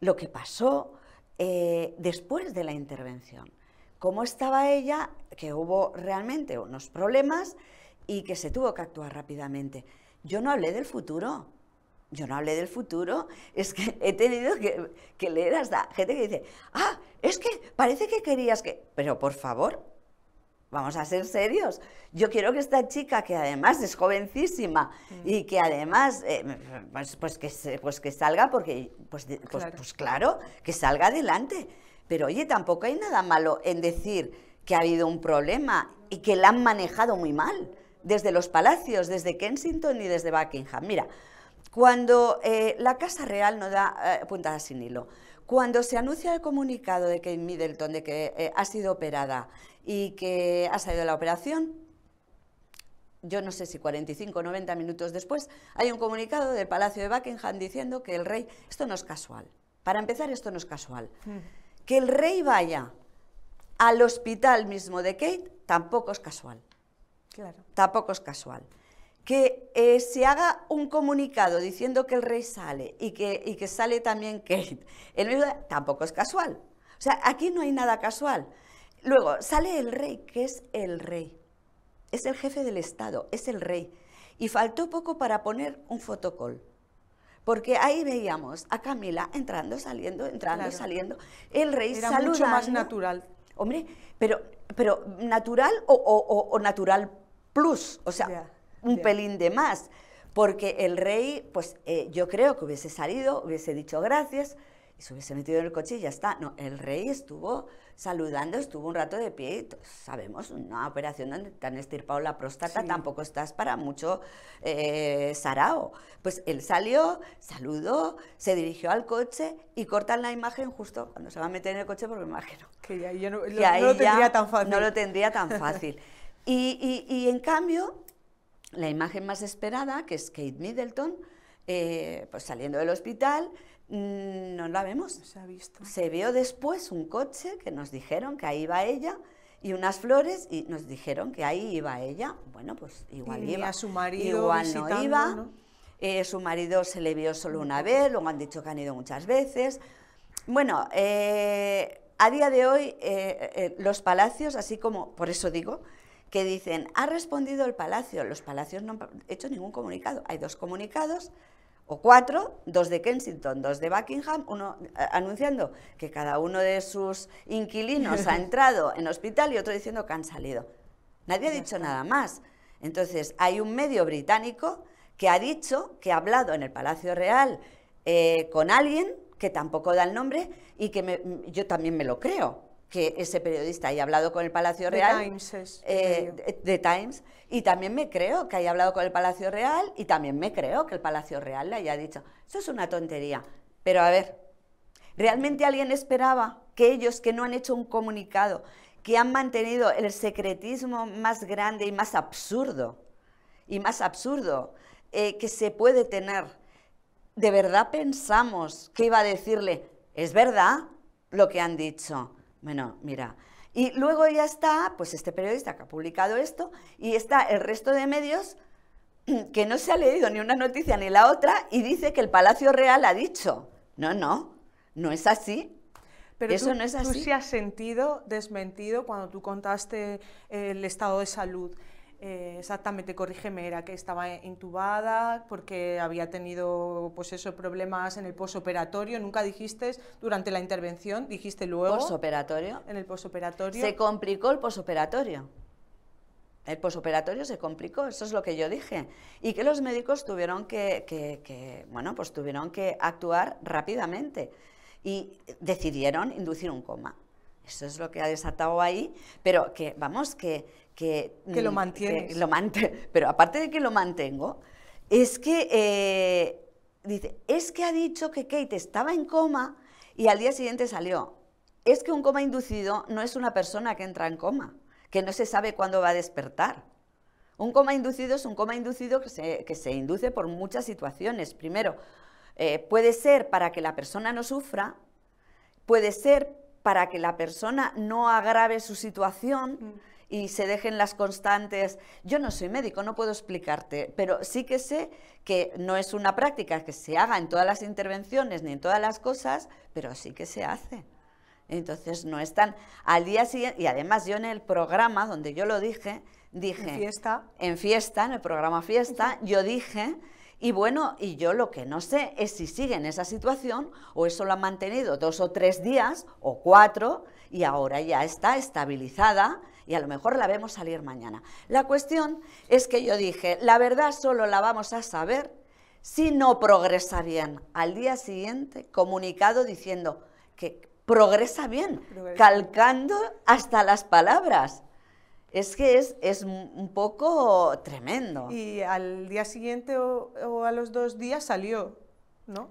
lo que pasó eh, después de la intervención. Cómo estaba ella, que hubo realmente unos problemas y que se tuvo que actuar rápidamente. Yo no hablé del futuro, yo no hablé del futuro, es que he tenido que, que, leer hasta gente que dice, ah, es que parece que querías que... Pero por favor, vamos a ser serios. Yo quiero que esta chica, que además es jovencísima mm. y que además, eh, pues, pues, pues, que, salga, porque, pues, pues, claro. pues claro, que salga adelante. Pero oye, tampoco hay nada malo en decir que ha habido un problema y que la han manejado muy mal, desde los palacios, desde Kensington y desde Buckingham. Mira, cuando eh, la Casa Real no da eh, puntada sin hilo, cuando se anuncia el comunicado de Kate Middleton de que eh, ha sido operada y que ha salido de la operación, yo no sé si 45 o 90 minutos después, hay un comunicado del Palacio de Buckingham diciendo que el rey, esto no es casual, para empezar esto no es casual, hmm. que el rey vaya al hospital mismo de Kate tampoco es casual. Claro. Tampoco es casual que eh, se haga un comunicado diciendo que el rey sale y que, que sale también Kate, en tampoco es casual. O sea, aquí no hay nada casual. Luego, sale el rey, que es el rey. Es el jefe del Estado, es el rey. Y faltó poco para poner un fotocol. Porque ahí veíamos a Camila entrando, saliendo, entrando, saliendo. El rey Era mucho más natural. Hombre, pero, pero natural o, o, o natural plus. O sea, un pelín de más, porque el rey, pues eh, yo creo que hubiese salido, hubiese dicho gracias y se hubiese metido en el coche y ya está. No, el rey estuvo saludando, estuvo un rato de pie y sabemos, una operación donde te han estirpado la próstata, tampoco estás para mucho eh, sarao. Pues él salió, saludó, se dirigió al coche y cortan la imagen justo cuando se va a meter en el coche porque me imagino. Que ya, no, lo, tendría tan fácil. y en cambio, la imagen más esperada, que es Kate Middleton, eh, pues saliendo del hospital, mm, no la vemos. se vio después un coche que nos dijeron que ahí iba ella y unas flores y nos dijeron que ahí iba ella. Bueno, pues igual y iba. su marido igual no iba. Eh, su marido se le vio solo una mm. vez, luego han dicho que han ido muchas veces. Bueno, eh, a día de hoy los palacios, así como, por eso digo, que dicen, ha respondido el Palacio, los Palacios no han hecho ningún comunicado, hay dos comunicados o cuatro, dos de Kensington, dos de Buckingham, uno eh, anunciando que cada uno de sus inquilinos ha entrado en hospital y otro diciendo que han salido. Nadie ha dicho nada más. Entonces, hay un medio británico que ha dicho que ha hablado en el Palacio Real eh, con alguien que tampoco da el nombre y que yo también me lo creo que ese periodista haya hablado con el Palacio Real. Eh, ...de eh, Times Y también me creo que haya hablado con el Palacio Real y también me creo que el Palacio Real le haya dicho, eso es una tontería. Pero a ver, ¿realmente alguien esperaba que ellos que no han hecho un comunicado, que han mantenido el secretismo más grande y más absurdo, y más absurdo eh, que se puede tener, de verdad pensamos que iba a decirle, es verdad lo que han dicho? Bueno, mira. Y luego ya está, pues este periodista que ha publicado esto, y está el resto de medios que no se ha leído ni una noticia ni la otra y dice que el Palacio Real ha dicho, no, no, no es así. Pero Eso no es así. tú sí has sentido desmentido cuando tú contaste el estado de salud. Eh, exactamente, corrígeme, era que estaba intubada porque había tenido pues eso, problemas en el posoperatorio. Nunca dijiste durante la intervención, dijiste luego. Posoperatorio. En el posoperatorio. Se complicó el posoperatorio. El posoperatorio se complicó, eso es lo que yo dije. Y que los médicos tuvieron que, que bueno, pues tuvieron que actuar rápidamente. Y decidieron inducir un coma. Eso es lo que ha desatado ahí, pero que, vamos, que que, lo mm, mantiene, pero aparte de que lo mantengo, es que eh, dice, es que ha dicho que Kate estaba en coma y al día siguiente salió. Es que un coma inducido no es una persona que entra en coma, que no se sabe cuándo va a despertar. Un coma inducido es un coma inducido que se, que se induce por muchas situaciones. Primero, eh, puede ser para que la persona no sufra, puede ser para que la persona no agrave su situación. Mm y se dejen las constantes. Yo no soy médico, no puedo explicarte, pero sí que sé que no es una práctica que se haga en todas las intervenciones ni en todas las cosas, pero sí que se hace. Entonces no están al día siguiente, y además yo en el programa donde yo lo dije, dije... En fiesta. En fiesta, en el programa fiesta, yo dije y bueno, y yo lo que no sé es si sigue en esa situación o eso lo ha mantenido dos o tres días o cuatro y ahora ya está estabilizada y a lo mejor la vemos salir mañana. La cuestión es que yo dije, la verdad solo la vamos a saber si no progresa bien. Al día siguiente, comunicado diciendo que progresa bien, calcando hasta las palabras. Es que es, un poco tremendo. Y al día siguiente o, a los dos días salió, ¿no?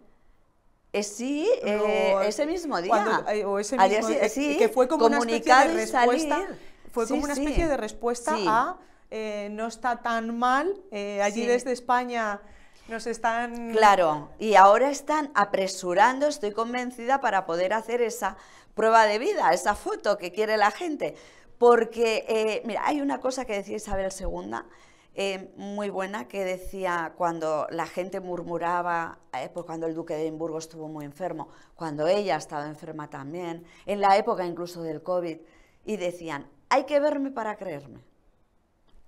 Eh, sí, eh, ese mismo día. Eh, o ese mismo, día, sí, que fue como una respuesta. Fue como una especie de respuesta a eh, no está tan mal, eh, allí desde España nos están... Claro, y ahora están apresurando, estoy convencida, para poder hacer esa prueba de vida, esa foto que quiere la gente. Porque, eh, mira, hay una cosa que decía Isabel II, muy buena, que decía cuando la gente murmuraba, pues cuando el duque de Edimburgo estuvo muy enfermo, cuando ella estaba enferma también, en la época incluso del COVID, y decían, hay que verme para creerme.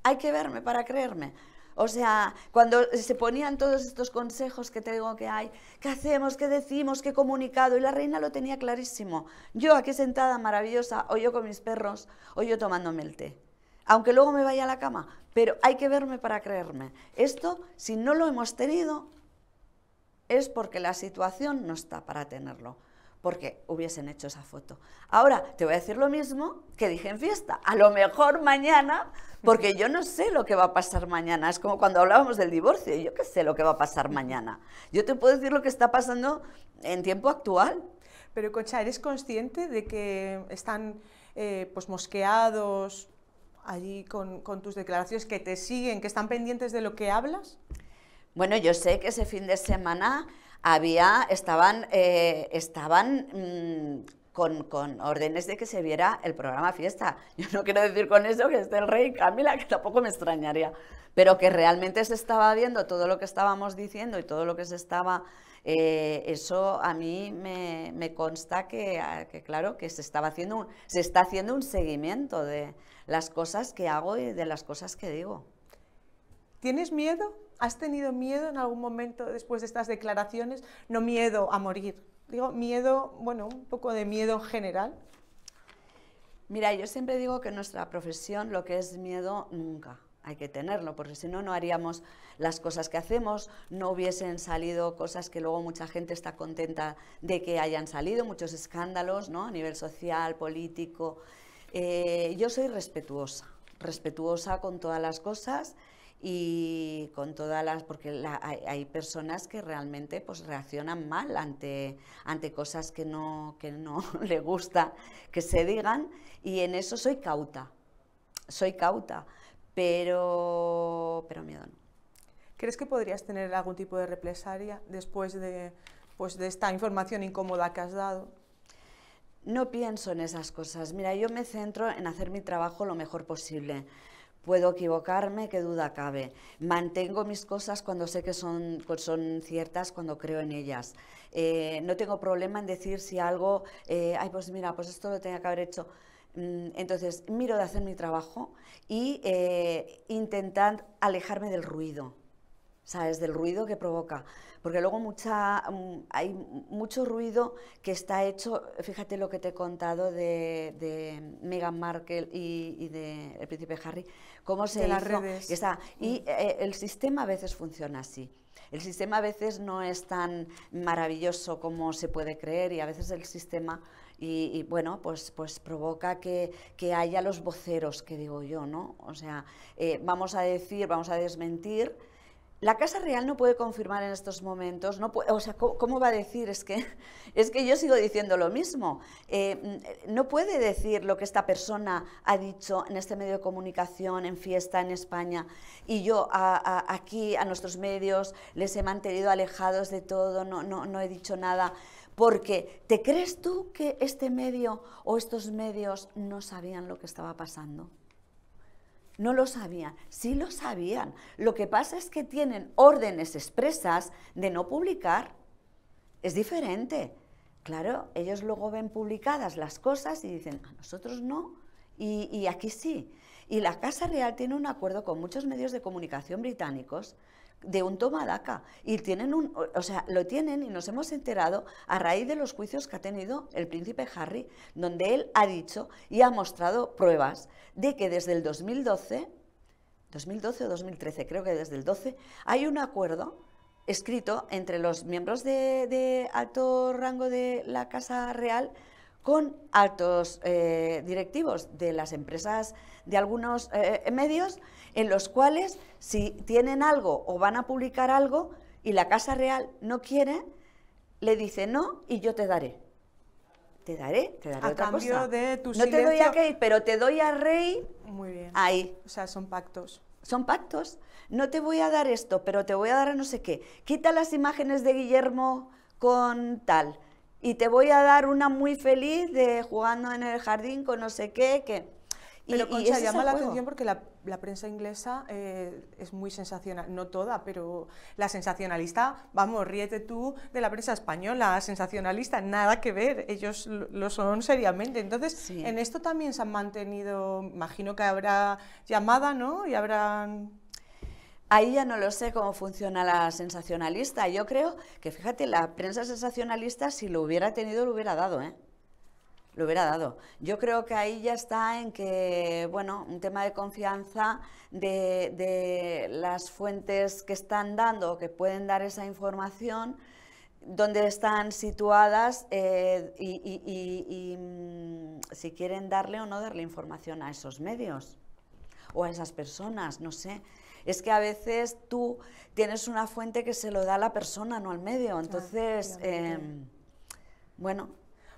Hay que verme para creerme. O sea, cuando se ponían todos estos consejos que tengo que hay, ¿qué hacemos? ¿Qué decimos? ¿Qué comunicado? Y la reina lo tenía clarísimo. Yo aquí sentada, maravillosa, o yo con mis perros, o yo tomándome el té. Aunque luego me vaya a la cama, pero hay que verme para creerme. Esto, si no lo hemos tenido, es porque la situación no está para tenerlo porque hubiesen hecho esa foto. Ahora, te voy a decir lo mismo que dije en fiesta. A lo mejor mañana, porque yo no sé lo que va a pasar mañana. Es como cuando hablábamos del divorcio, yo qué sé lo que va a pasar mañana. Yo te puedo decir lo que está pasando en tiempo actual. Pero cocha, ¿eres consciente de que están eh, pues mosqueados allí con tus declaraciones, que te siguen, que están pendientes de lo que hablas? Bueno, yo sé que ese fin de semana había, estaban, eh, estaban mm, con, con, órdenes de que se viera el programa Fiesta. Yo no quiero decir con eso que esté el rey Camila, que tampoco me extrañaría, pero que realmente se estaba viendo todo lo que estábamos diciendo y todo lo que se estaba... Eh, eso a mí me, me consta que, que, claro, que se, estaba haciendo un, se está haciendo un seguimiento de las cosas que hago y de las cosas que digo. ¿Tienes miedo ¿Has tenido miedo en algún momento después de estas declaraciones? No miedo a morir, digo miedo, bueno, un poco de miedo general. Mira, yo siempre digo que en nuestra profesión lo que es miedo nunca hay que tenerlo, porque si no, no haríamos las cosas que hacemos, no hubiesen salido cosas que luego mucha gente está contenta de que hayan salido, muchos escándalos ¿no? a nivel social, político. Eh, yo soy respetuosa, respetuosa con todas las cosas y con todas las porque hay, personas que realmente pues reaccionan mal ante ante cosas que no que no le gusta que se digan y en eso soy cauta soy cauta pero pero miedo no crees que podrías tener algún tipo de represalia después de pues de esta información incómoda que has dado no pienso en esas cosas mira yo me centro en hacer mi trabajo lo mejor posible Puedo equivocarme, qué duda cabe. Mantengo mis cosas cuando sé que son, pues son ciertas, cuando creo en ellas. Eh, no tengo problema en decir si algo, eh, ay, pues mira, pues esto lo tenía que haber hecho. Mm, entonces, miro de hacer mi trabajo y eh, alejarme del ruido ¿sabes? Del ruido que provoca. Porque luego mucha, mm, hay mucho ruido que está hecho, fíjate lo que te he contado de, Meghan Markle y, del príncipe Harry, cómo se y mm. eh, el sistema a veces funciona así. El sistema a veces no es tan maravilloso como se puede creer y a veces el sistema y, bueno, pues, pues provoca que, haya los voceros, que digo yo, ¿no? O sea, eh, vamos a decir, vamos a desmentir, la Casa Real no puede confirmar en estos momentos, o sea, ¿cómo, va a decir? Es que, es que yo sigo diciendo lo mismo. Eh, mm, no puede decir lo que esta persona ha dicho en este medio de comunicación, en fiesta, en España, y yo aquí, a nuestros medios, les he mantenido alejados de todo, no, no he dicho nada, porque ¿te crees tú que este medio o estos medios no sabían lo que estaba pasando? No lo sabían, sí lo sabían. Lo que pasa es que tienen órdenes expresas de no publicar. Es diferente. Claro, ellos luego ven publicadas las cosas y dicen, a nosotros no, y, y aquí sí. Y la Casa Real tiene un acuerdo con muchos medios de comunicación británicos de un acá Y tienen un, o sea, lo tienen y nos hemos enterado a raíz de los juicios que ha tenido el príncipe Harry, donde él ha dicho y ha mostrado pruebas de que desde el 2012, 2012 o 2013, creo que desde el 12, hay un acuerdo escrito entre los miembros de, de alto rango de la Casa Real con altos eh, directivos de las empresas, de algunos eh, medios, en los cuales si tienen algo o van a publicar algo y la Casa Real no quiere, le dice no y yo te daré. Te daré, te daré a otra No te doy a Kate, pero te doy a Rey. Muy bien. Ahí. O sea, son pactos. Son pactos. No te voy a dar esto, pero te voy a dar a no sé qué. Quita las imágenes de Guillermo con tal y te voy a dar una muy feliz de jugando en el jardín con no sé qué, que... Pero y, Concha, llama la atención porque la, prensa inglesa eh, es muy sensacional, no toda, pero la sensacionalista, vamos, ríete tú de la prensa española, sensacionalista, nada que ver, ellos lo son seriamente. Entonces, en esto también se han mantenido, imagino que habrá llamada, ¿no? Y habrán Ahí ya no lo sé cómo funciona la sensacionalista. Yo creo que, fíjate, la prensa sensacionalista, si lo hubiera tenido, lo hubiera dado, ¿eh? Lo hubiera dado. Yo creo que ahí ya está en que, bueno, un tema de confianza de, las fuentes que están dando que pueden dar esa información, dónde están situadas eh, y mm, si quieren darle o no darle información a esos medios o a esas personas, no sé es que a veces tú tienes una fuente que se lo da a la persona, no al medio. Entonces, em, bueno.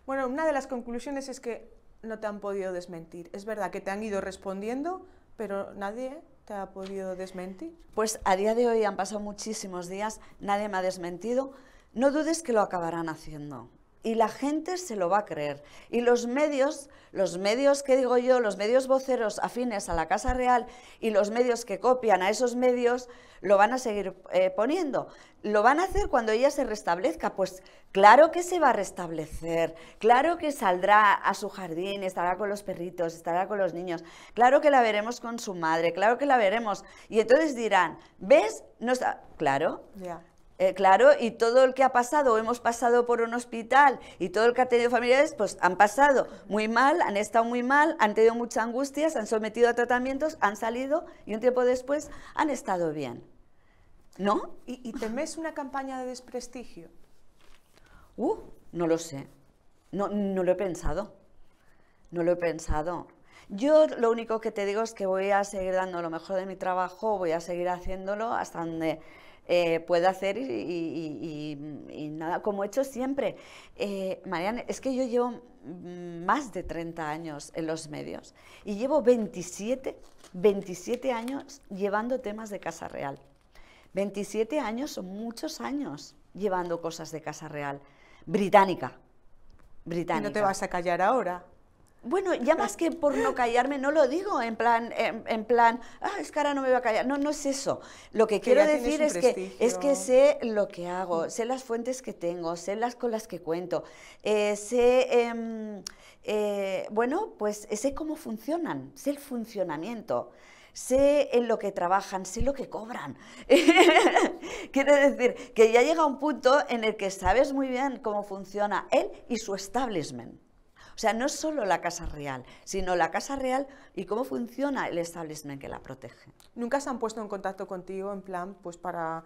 Bueno, una de las conclusiones es que no te han podido desmentir. Es verdad que te han ido respondiendo, pero nadie te ha podido desmentir. Pues a día de hoy han pasado muchísimos días, nadie me ha desmentido. No dudes que lo acabarán haciendo y la gente se lo va a creer. Y los medios, los medios que digo yo, los medios voceros afines a la Casa Real y los medios que copian a esos medios, lo van a seguir eh, poniendo. Lo van a hacer cuando ella se restablezca. Pues claro que se va a restablecer, claro que saldrá a su jardín, estará con los perritos, estará con los niños, claro que la veremos con su madre, claro que la veremos. Y entonces dirán, ¿ves? No está... Claro. ya. Eh, claro, y todo el que ha pasado, hemos pasado por un hospital, y todo el que ha tenido familiares, pues han pasado muy mal, han estado muy mal, han tenido muchas angustias, han sometido a tratamientos, han salido y un tiempo después han estado bien. ¿No? ¿Y, temes una campaña de desprestigio? Uh, no lo sé. No, no lo he pensado. No lo he pensado. Yo lo único que te digo es que voy a seguir dando lo mejor de mi trabajo, voy a seguir haciéndolo hasta donde eh, puede hacer y, nada, como he hecho siempre. Eh, Mariana, es que yo llevo mm, más de 30 años en los medios y llevo 27, 27 años llevando temas de Casa Real. 27 años son muchos años llevando cosas de Casa Real, británica. británica. ¿Y no te vas a callar ahora? Bueno, ya más que por no callarme, no lo digo en plan, en, plan, ah, es que ahora no me voy a callar. No, no es eso. Lo que, quiero decir es que, es que sé lo que hago, sé las fuentes que tengo, sé las con las que cuento, eh, sé, em, eh, bueno, pues eh, sé cómo funcionan, sé el funcionamiento sé en lo que trabajan, sé lo que cobran. Quiero decir que ya llega un punto en el que sabes muy bien cómo funciona él y su establishment. O sea, no solo la Casa Real, sino la Casa Real y cómo funciona el establishment que la protege. ¿Nunca se han puesto en contacto contigo en plan, pues para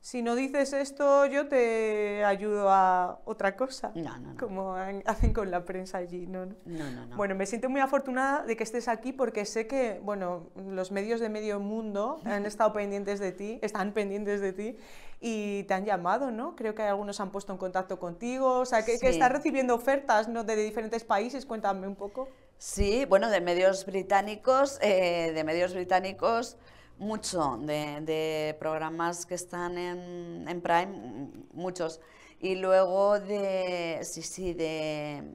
si no dices esto, yo te ayudo a otra cosa. No, no, no. Como hacen con la prensa allí, ¿no? No, no, no. Bueno, me siento muy afortunada de que estés aquí porque sé que, bueno, los medios de medio mundo han estado pendientes de ti, están pendientes de ti, y te han llamado, ¿no? Creo que algunos han puesto en contacto contigo, o sea, que, estás recibiendo ofertas ¿no? de diferentes países, cuéntame un poco. Sí, bueno, de medios británicos, eh, de medios británicos mucho, de, programas que están en, en, Prime, muchos. Y luego de, sí, sí, de,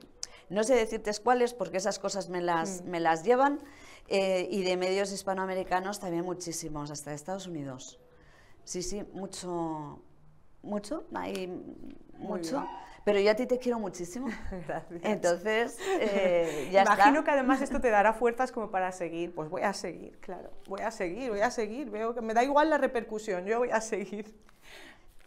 no sé decirte cuáles porque esas cosas me las, mm. me las llevan, eh, y de medios hispanoamericanos también muchísimos, hasta de Estados Unidos. Sí, sí, mucho, mucho, hay mucho. Pero yo a ti te quiero muchísimo. Gracias. Entonces, eh, ya Imagino que además esto te dará fuerzas como para seguir. Pues voy a seguir, claro. Voy a seguir, voy a seguir. Veo que me da igual la repercusión, yo voy a seguir.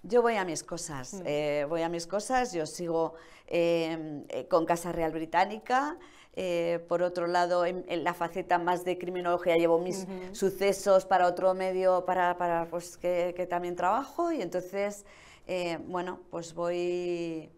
Yo voy a mis cosas, mm. eh, voy a mis cosas, yo sigo eh, eh, con Casa Real Británica, eh, por otro lado, en, la faceta más de criminología llevo mis sucesos para otro medio, para, pues, que, también trabajo y entonces, eh, bueno, pues voy...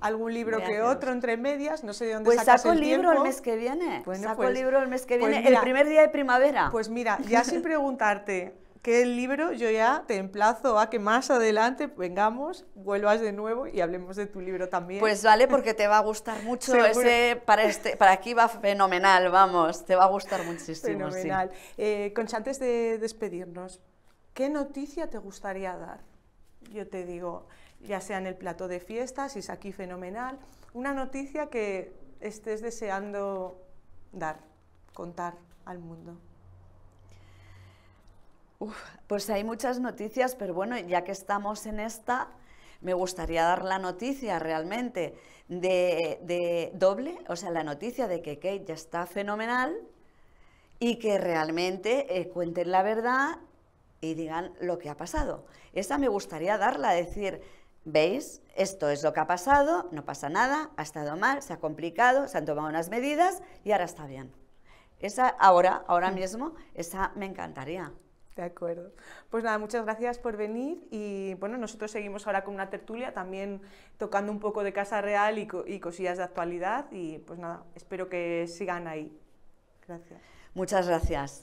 Algún libro que otro entre medias, no sé de dónde pues saco el libro el mes que viene. saco el libro el mes pues que viene, el primer día de primavera. Pues mira, ya sin preguntarte, que el libro yo ya te emplazo a que más adelante vengamos, vuelvas de nuevo y hablemos de tu libro también. Pues vale, porque te va a gustar mucho. Ese, para, este, para aquí va fenomenal, vamos, te va a gustar muchísimo. Fenomenal. Eh, Concha, antes de despedirnos, ¿qué noticia te gustaría dar? Yo te digo, ya sea en el plato de fiestas, si es aquí fenomenal, una noticia que estés deseando dar, contar al mundo pues hay muchas noticias, pero bueno, ya que estamos en esta, me gustaría dar la noticia realmente de, doble, o sea, la noticia de que Kate ya está fenomenal y que realmente eh, cuenten la verdad y digan lo que ha pasado. Esa me gustaría darla, decir, ¿Veis? Esto es lo que ha pasado, no pasa nada, ha estado mal, se ha complicado, se han tomado unas medidas y ahora está bien. Esa ahora, ahora mm. mismo, esa me encantaría. De acuerdo. Pues nada, muchas gracias por venir y bueno, nosotros seguimos ahora con una tertulia también tocando un poco de Casa Real y, y cosillas de actualidad y pues nada, espero que sigan ahí. Gracias. Muchas gracias.